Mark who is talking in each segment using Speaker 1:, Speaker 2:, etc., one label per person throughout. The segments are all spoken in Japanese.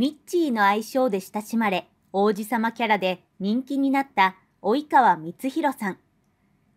Speaker 1: ミッチーの愛称で親しまれ、王子様キャラで人気になった及川光弘さん。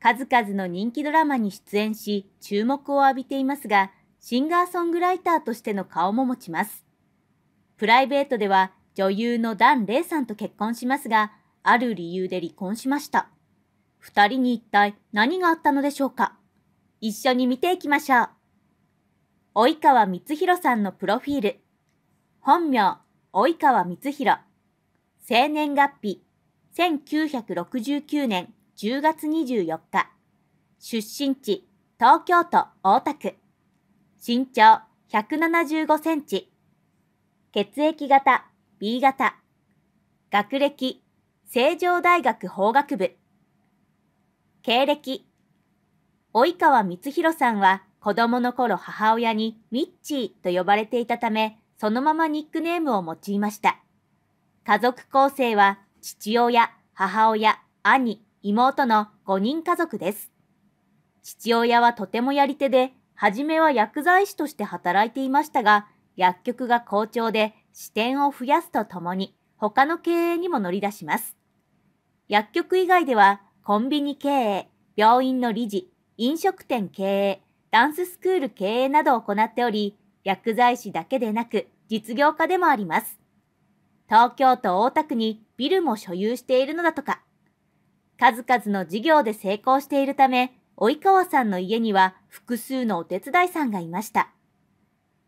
Speaker 1: 数々の人気ドラマに出演し、注目を浴びていますが、シンガーソングライターとしての顔も持ちます。プライベートでは女優のダン・レイさんと結婚しますが、ある理由で離婚しました。二人に一体何があったのでしょうか一緒に見ていきましょう。及川光弘さんのプロフィール。本名、及川光弘。生年月日、1969年10月24日。出身地、東京都大田区。身長175センチ。血液型 B 型。学歴、成城大学法学部。経歴、及川光弘さんは子供の頃母親にミッチーと呼ばれていたため、そのままニックネームを用いました。家族構成は父親、母親、兄、妹の5人家族です。父親はとてもやり手で、初めは薬剤師として働いていましたが、薬局が好調で支店を増やすとともに、他の経営にも乗り出します。薬局以外では、コンビニ経営、病院の理事、飲食店経営、ダンススクール経営などを行っており、薬剤師だけでなく実業家でもあります。東京都大田区にビルも所有しているのだとか。数々の事業で成功しているため、及川さんの家には複数のお手伝いさんがいました。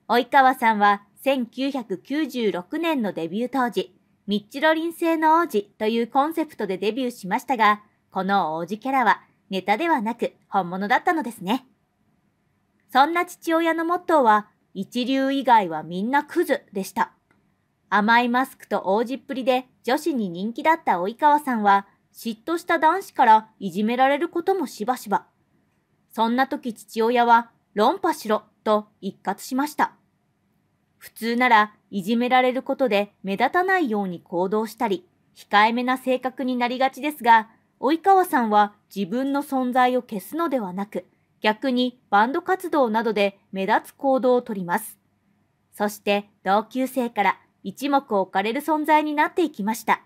Speaker 1: 及川さんは1996年のデビュー当時、ミッチロリン製の王子というコンセプトでデビューしましたが、この王子キャラはネタではなく本物だったのですね。そんな父親のモットーは一流以外はみんなクズでした。甘いマスクと大じっぷりで女子に人気だった及川さんは、嫉妬した男子からいじめられることもしばしば。そんな時父親は、論破しろと一括しました。普通ならいじめられることで目立たないように行動したり、控えめな性格になりがちですが、及川さんは自分の存在を消すのではなく、逆にバンド活動などで目立つ行動をとります。そして同級生から一目置かれる存在になっていきました。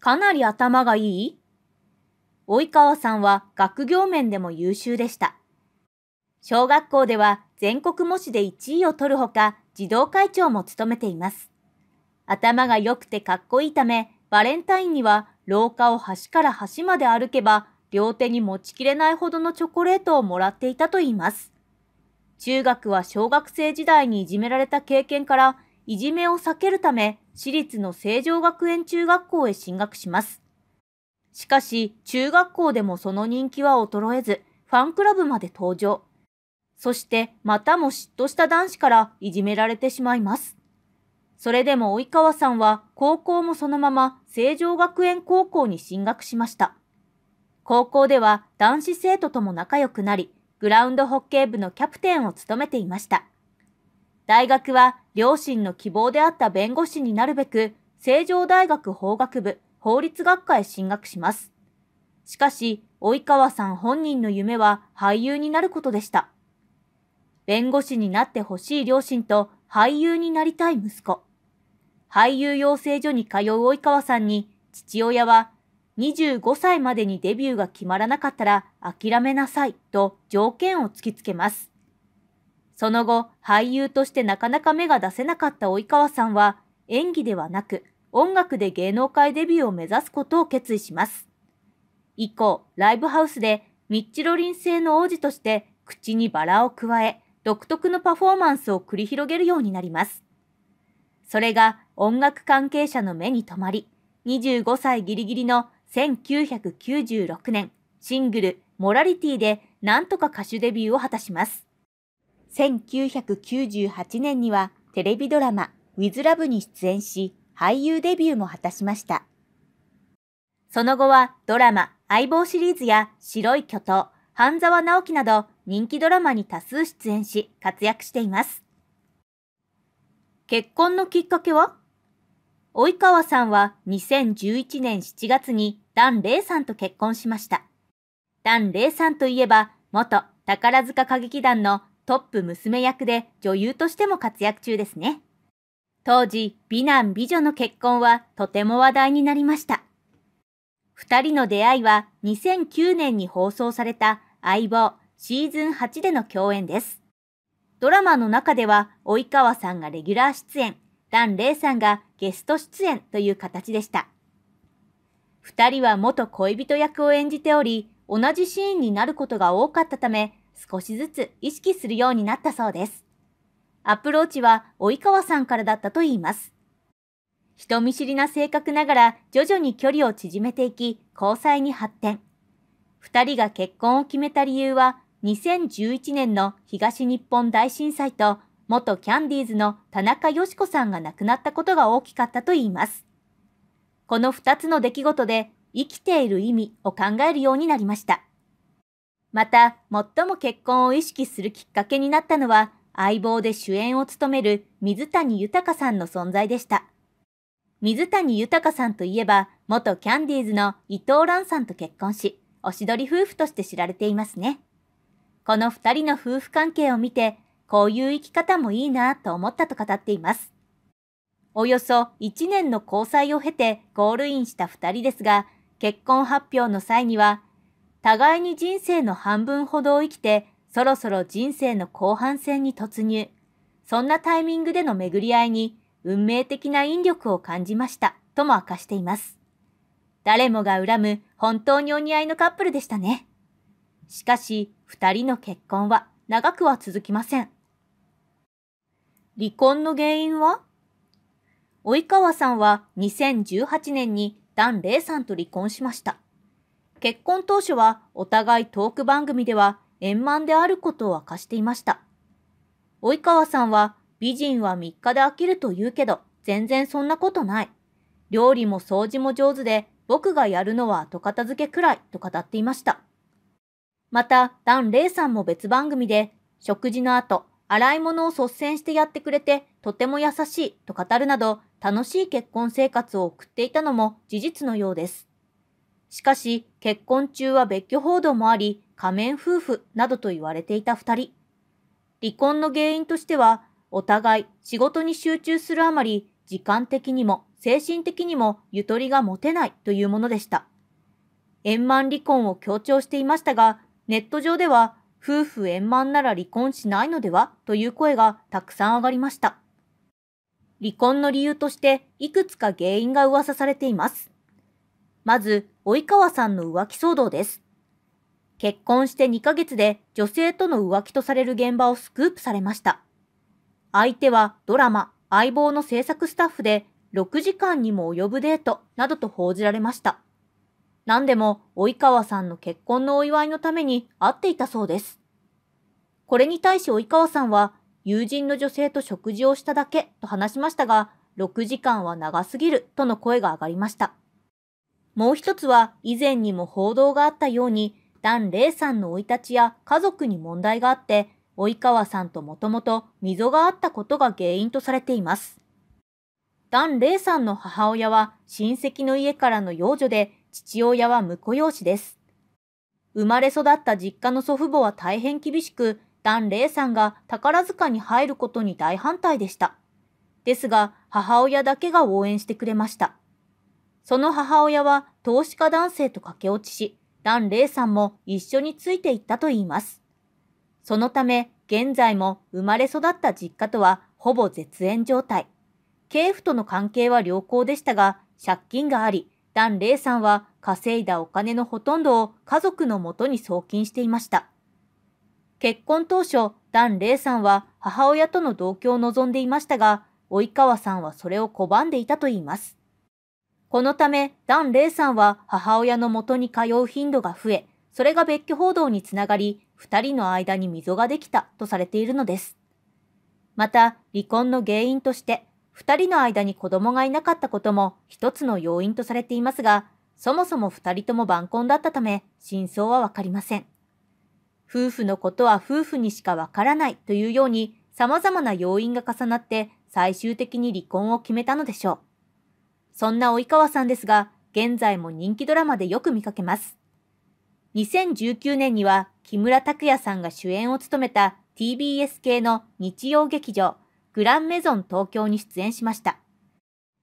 Speaker 1: かなり頭がいい及川さんは学業面でも優秀でした。小学校では全国模試で1位を取るほか、児童会長も務めています。頭が良くてかっこいいため、バレンタインには廊下を端から端まで歩けば両手に持ちきれないほどのチョコレートをもらっていたといいます。中学は小学生時代にいじめられた経験から、いじめを避けるため、私立の成城学園中学校へ進学します。しかし、中学校でもその人気は衰えず、ファンクラブまで登場。そして、またも嫉妬した男子からいじめられてしまいます。それでも及川さんは高校もそのまま成城学園高校に進学しました。高校では男子生徒とも仲良くなり、グラウンドホッケー部のキャプテンを務めていました。大学は両親の希望であった弁護士になるべく、成城大学法学部法律学科へ進学します。しかし、及川さん本人の夢は俳優になることでした。弁護士になってほしい両親と俳優になりたい息子。俳優養成所に通う及川さんに父親は25歳までにデビューが決まらなかったら諦めなさいと条件を突きつけます。その後、俳優としてなかなか芽が出せなかった及川さんは演技ではなく音楽で芸能界デビューを目指すことを決意します。以降、ライブハウスでミッチロリン製の王子として口にバラを加え、独特のパフォーマンスを繰り広げるようになります。それが音楽関係者の目に留まり、25歳ギリギリの1996年、シングル、モラリティでなんとか歌手デビューを果たします。1998年にはテレビドラマ、ウィズラブに出演し、俳優デビューも果たしました。その後はドラマ、相棒シリーズや白い巨頭、半沢直樹など人気ドラマに多数出演し活躍しています。結婚のきっかけは及川さんは2011年7月にダン・レイさんと結婚しました。ダン・レイさんといえば、元宝塚歌劇団のトップ娘役で女優としても活躍中ですね。当時、美男美女の結婚はとても話題になりました。二人の出会いは2009年に放送された相棒シーズン8での共演です。ドラマの中では、及川さんがレギュラー出演、ダン・レイさんがゲスト出演という形でした。2人は元恋人役を演じており、同じシーンになることが多かったため、少しずつ意識するようになったそうです。アプローチは及川さんからだったといいます。人見知りな性格ながら徐々に距離を縮めていき、交際に発展。2人が結婚を決めた理由は、2011年の東日本大震災と元キャンディーズの田中佳子さんが亡くなったことが大きかったといいます。この2つの出来事で生きている意味を考えるようになりました。また、最も結婚を意識するきっかけになったのは、相棒で主演を務める水谷豊さんの存在でした。水谷豊さんといえば、元キャンディーズの伊藤蘭さんと結婚し、おしどり夫婦として知られていますね。この二人の夫婦関係を見て、こういう生き方もいいなと思ったと語っています。およそ1年の交際を経てゴールインした2人ですが、結婚発表の際には、互いに人生の半分ほどを生きて、そろそろ人生の後半戦に突入。そんなタイミングでの巡り合いに、運命的な引力を感じました、とも明かしています。誰もが恨む本当にお似合いのカップルでしたね。しかし、二人の結婚は長くは続きません。離婚の原因は及川さんは2018年に檀れいさんと離婚しました。結婚当初はお互いトーク番組では円満であることを明かしていました。及川さんは美人は3日で飽きると言うけど全然そんなことない。料理も掃除も上手で僕がやるのは後片付けくらいと語っていました。また、檀れいさんも別番組で食事の後、洗い物を率先してやってくれて、とても優しいと語るなど、楽しい結婚生活を送っていたのも事実のようです。しかし、結婚中は別居報道もあり、仮面夫婦などと言われていた二人。離婚の原因としては、お互い仕事に集中するあまり、時間的にも精神的にもゆとりが持てないというものでした。円満離婚を強調していましたが、ネット上では夫婦円満なら離婚しないのではという声がたくさん上がりました。離婚の理由としていくつか原因が噂されています。まず、及川さんの浮気騒動です。結婚して2ヶ月で女性との浮気とされる現場をスクープされました。相手はドラマ、相棒の制作スタッフで6時間にも及ぶデートなどと報じられました。何でも及川さんの結婚のお祝いのために会っていたそうです。これに対し及川さんは、友人の女性と食事をしただけと話しましたが、6時間は長すぎるとの声が上がりました。もう一つは以前にも報道があったように、ダン・レさんの生い立ちや家族に問題があって、及川さんともともと溝があったことが原因とされています。ダン・レさんの母親は親戚の家からの養女で父親は婿養子です。生まれ育った実家の祖父母は大変厳しく、段玲さんが宝塚に入ることに大反対でした。ですが、母親だけが応援してくれました。その母親は投資家男性と駆け落ちし、段玲さんも一緒についていったといいます。そのため、現在も生まれ育った実家とはほぼ絶縁状態。経夫との関係は良好でしたが、借金があり、旦玲さんは稼いだお金のほとんどを家族のもとに送金していました。結婚当初、旦玲さんは母親との同居を望んでいましたが、及川さんはそれを拒んでいたといいます。このため、ダン・レイさんは母親の元に通う頻度が増え、それが別居報道につながり、二人の間に溝ができたとされているのです。また、離婚の原因として、2人の間に子供がいなかったことも一つの要因とされていますが、そもそも2人とも晩婚だったため、真相はわかりません。夫婦のことは夫婦にしかわからないというように、様々な要因が重なって最終的に離婚を決めたのでしょう。そんな及川さんですが、現在も人気ドラマでよく見かけます。2019年には木村拓哉さんが主演を務めた TBS 系の日曜劇場グランメゾン東京に出演しました。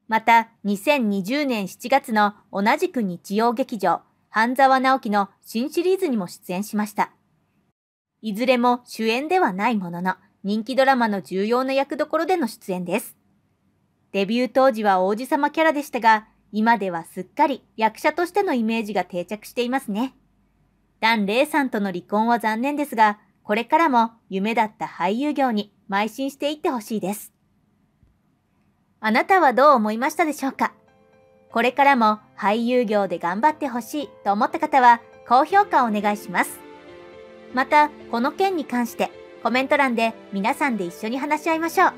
Speaker 1: また、2020年7月の同じく日曜劇場、半沢直樹の新シリーズにも出演しました。いずれも主演ではないものの、人気ドラマの重要な役どころでの出演です。デビュー当時は王子様キャラでしたが、今ではすっかり役者としてのイメージが定着していますね。ダン・レイさんとの離婚は残念ですが、これからも夢だった俳優業に邁進していってほしいです。あなたはどう思いましたでしょうかこれからも俳優業で頑張ってほしいと思った方は高評価をお願いします。また、この件に関してコメント欄で皆さんで一緒に話し合いましょう。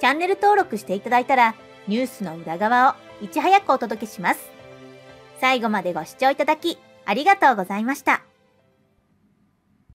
Speaker 1: チャンネル登録していただいたらニュースの裏側をいち早くお届けします。最後までご視聴いただきありがとうございました。